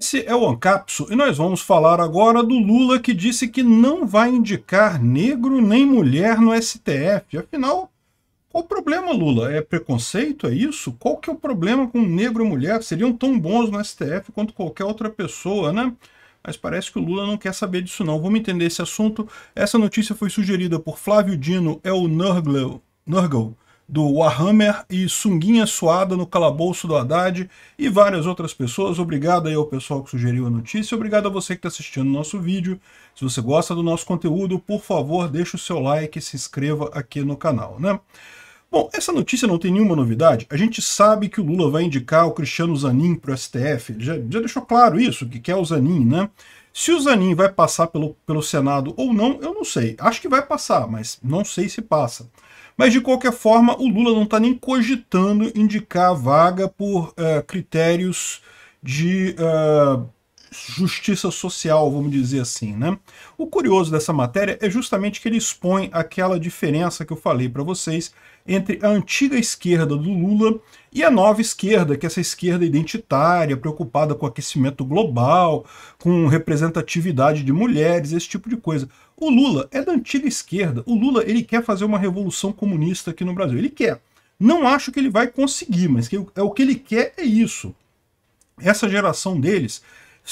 Esse é o Ancapso e nós vamos falar agora do Lula que disse que não vai indicar negro nem mulher no STF. Afinal, qual o problema, Lula? É preconceito? É isso? Qual que é o problema com negro e mulher? Seriam tão bons no STF quanto qualquer outra pessoa, né? Mas parece que o Lula não quer saber disso não. Vamos entender esse assunto. Essa notícia foi sugerida por Flávio Dino, é o Nurgle, Nurgle do Warhammer e Sunguinha Suada no Calabouço do Haddad e várias outras pessoas. Obrigado aí ao pessoal que sugeriu a notícia, obrigado a você que está assistindo o nosso vídeo. Se você gosta do nosso conteúdo, por favor, deixe o seu like e se inscreva aqui no canal, né? Bom, essa notícia não tem nenhuma novidade. A gente sabe que o Lula vai indicar o Cristiano Zanin para o STF. Ele já, já deixou claro isso, que quer o Zanin, né? Se o Zanin vai passar pelo, pelo Senado ou não, eu não sei. Acho que vai passar, mas não sei se passa. Mas, de qualquer forma, o Lula não está nem cogitando indicar a vaga por uh, critérios de uh, justiça social, vamos dizer assim. Né? O curioso dessa matéria é justamente que ele expõe aquela diferença que eu falei para vocês entre a antiga esquerda do Lula e a nova esquerda, que é essa esquerda identitária, preocupada com aquecimento global, com representatividade de mulheres, esse tipo de coisa. O Lula é da antiga esquerda. O Lula ele quer fazer uma revolução comunista aqui no Brasil. Ele quer. Não acho que ele vai conseguir, mas que, é o que ele quer é isso. Essa geração deles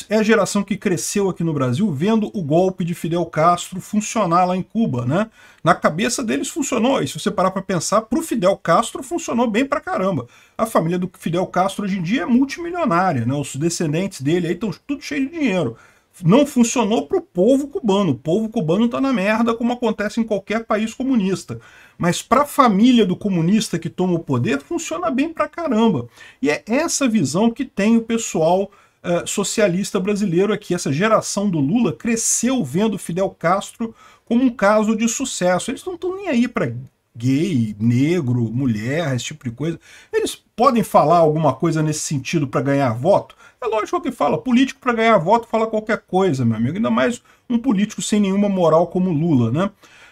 é a geração que cresceu aqui no Brasil vendo o golpe de Fidel Castro funcionar lá em Cuba, né? Na cabeça deles funcionou, e se você parar para pensar, para o Fidel Castro funcionou bem para caramba. A família do Fidel Castro hoje em dia é multimilionária, né? Os descendentes dele aí estão tudo cheio de dinheiro não funcionou para o povo cubano. O povo cubano está na merda, como acontece em qualquer país comunista. Mas para a família do comunista que toma o poder, funciona bem para caramba. E é essa visão que tem o pessoal uh, socialista brasileiro aqui. Essa geração do Lula cresceu vendo Fidel Castro como um caso de sucesso. Eles não estão nem aí para gay, negro, mulher, esse tipo de coisa, eles podem falar alguma coisa nesse sentido para ganhar voto? É lógico que fala. Político para ganhar voto fala qualquer coisa, meu amigo. Ainda mais um político sem nenhuma moral como Lula, né?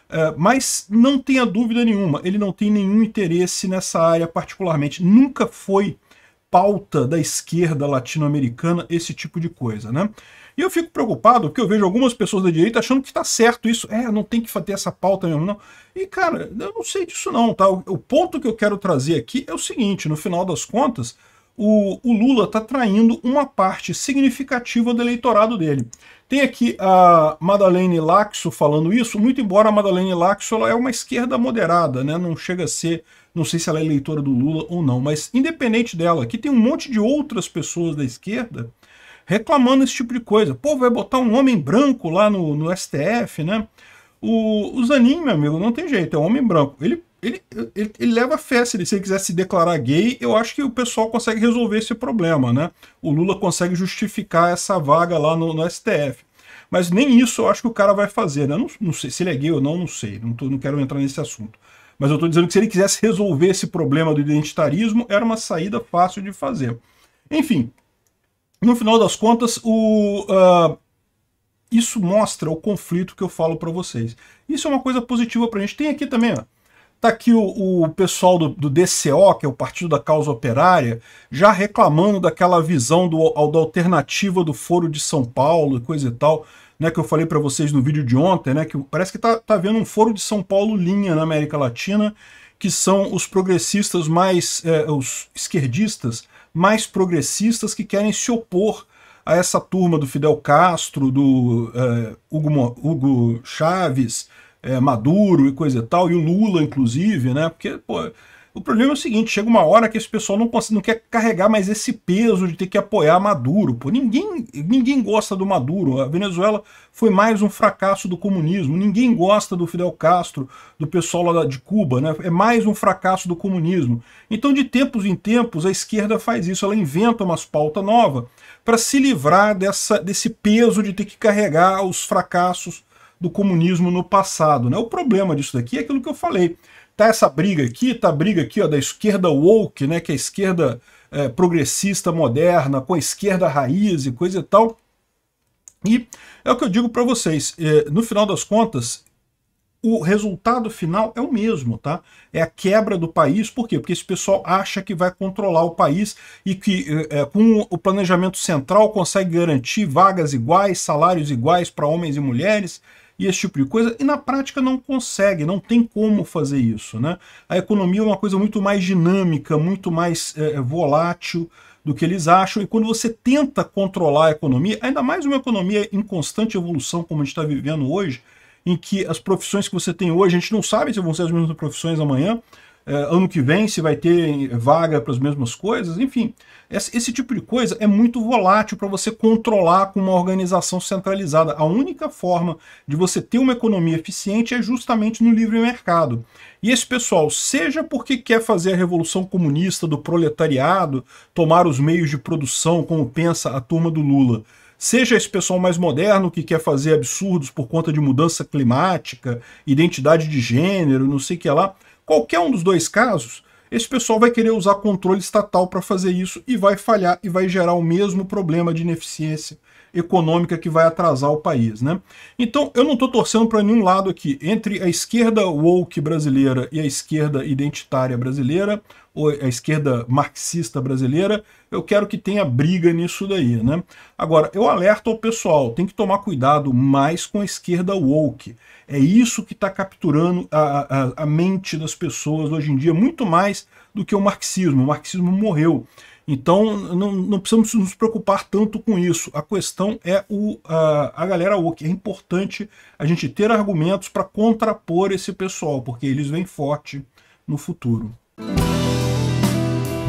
É, mas não tenha dúvida nenhuma, ele não tem nenhum interesse nessa área particularmente. Nunca foi pauta da esquerda latino-americana esse tipo de coisa, né? E eu fico preocupado porque eu vejo algumas pessoas da direita achando que está certo isso. É, não tem que ter essa pauta mesmo, não. E, cara, eu não sei disso não, tá? O ponto que eu quero trazer aqui é o seguinte, no final das contas, o, o Lula está traindo uma parte significativa do eleitorado dele. Tem aqui a Madalene Laxo falando isso, muito embora a Madalene Laxo ela é uma esquerda moderada, né? não chega a ser, não sei se ela é eleitora do Lula ou não, mas independente dela, aqui tem um monte de outras pessoas da esquerda reclamando esse tipo de coisa. Pô, vai botar um homem branco lá no, no STF, né? O, o Zanin, meu amigo, não tem jeito, é um homem branco. Ele ele, ele, ele, leva a fé. Se ele, se ele quiser se declarar gay, eu acho que o pessoal consegue resolver esse problema, né? O Lula consegue justificar essa vaga lá no, no STF. Mas nem isso eu acho que o cara vai fazer, né? Não, não sei se ele é gay ou não, não sei. Não, tô, não quero entrar nesse assunto. Mas eu estou dizendo que se ele quisesse resolver esse problema do identitarismo, era uma saída fácil de fazer. Enfim, no final das contas, o, uh, isso mostra o conflito que eu falo para vocês. Isso é uma coisa positiva para a gente. Tem aqui também, ó Está aqui o, o pessoal do, do, DCO, que é o Partido da Causa Operária, já reclamando daquela visão do, da alternativa do Foro de São Paulo e coisa e tal, né, que eu falei para vocês no vídeo de ontem, né, que parece que está tá, tá vendo um Foro de São Paulo linha na América Latina, que são os progressistas mais, eh, os esquerdistas mais progressistas que querem se opor a essa turma do Fidel Castro, do eh, Hugo, Hugo Chaves, é, Maduro e coisa e tal, e o Lula, inclusive, né? Porque, pô, o problema é o seguinte, chega uma hora que esse pessoal não, não quer carregar mais esse peso de ter que apoiar Maduro. Pô, ninguém, ninguém gosta do Maduro. A Venezuela foi mais um fracasso do comunismo. Ninguém gosta do Fidel Castro, do pessoal lá de Cuba. Né? É mais um fracasso do comunismo. Então, de tempos em tempos, a esquerda faz isso. Ela inventa umas pautas novas para se livrar dessa, desse peso de ter que carregar os fracassos do comunismo no passado. Né? O problema disso daqui é aquilo que eu falei. Tá essa briga aqui, tá a briga aqui ó, da esquerda woke, né, que é a esquerda é, progressista moderna, com a esquerda raiz e coisa e tal. E é o que eu digo para vocês, é, no final das contas, o resultado final é o mesmo, tá? É a quebra do país, por quê? Porque esse pessoal acha que vai controlar o país e que é, é com o planejamento central consegue garantir vagas iguais, salários iguais para homens e mulheres, e esse tipo de coisa, e na prática não consegue, não tem como fazer isso. Né? A economia é uma coisa muito mais dinâmica, muito mais é, volátil do que eles acham, e quando você tenta controlar a economia, ainda mais uma economia em constante evolução como a gente está vivendo hoje, em que as profissões que você tem hoje, a gente não sabe se vão ser as mesmas profissões amanhã, é, ano que vem se vai ter vaga para as mesmas coisas, enfim. Esse tipo de coisa é muito volátil para você controlar com uma organização centralizada. A única forma de você ter uma economia eficiente é justamente no livre mercado. E esse pessoal, seja porque quer fazer a revolução comunista do proletariado, tomar os meios de produção, como pensa a turma do Lula, seja esse pessoal mais moderno que quer fazer absurdos por conta de mudança climática, identidade de gênero, não sei o que lá, Qualquer um dos dois casos, esse pessoal vai querer usar controle estatal para fazer isso e vai falhar e vai gerar o mesmo problema de ineficiência econômica que vai atrasar o país. Né? Então, eu não estou torcendo para nenhum lado aqui. Entre a esquerda woke brasileira e a esquerda identitária brasileira, a esquerda marxista brasileira, eu quero que tenha briga nisso daí, né? Agora, eu alerto ao pessoal, tem que tomar cuidado mais com a esquerda woke. É isso que está capturando a, a, a mente das pessoas hoje em dia, muito mais do que o marxismo. O marxismo morreu. Então não, não, precisamos nos preocupar tanto com isso. A questão é o, a, a galera woke. É importante a gente ter argumentos para contrapor esse pessoal, porque eles vêm forte no futuro.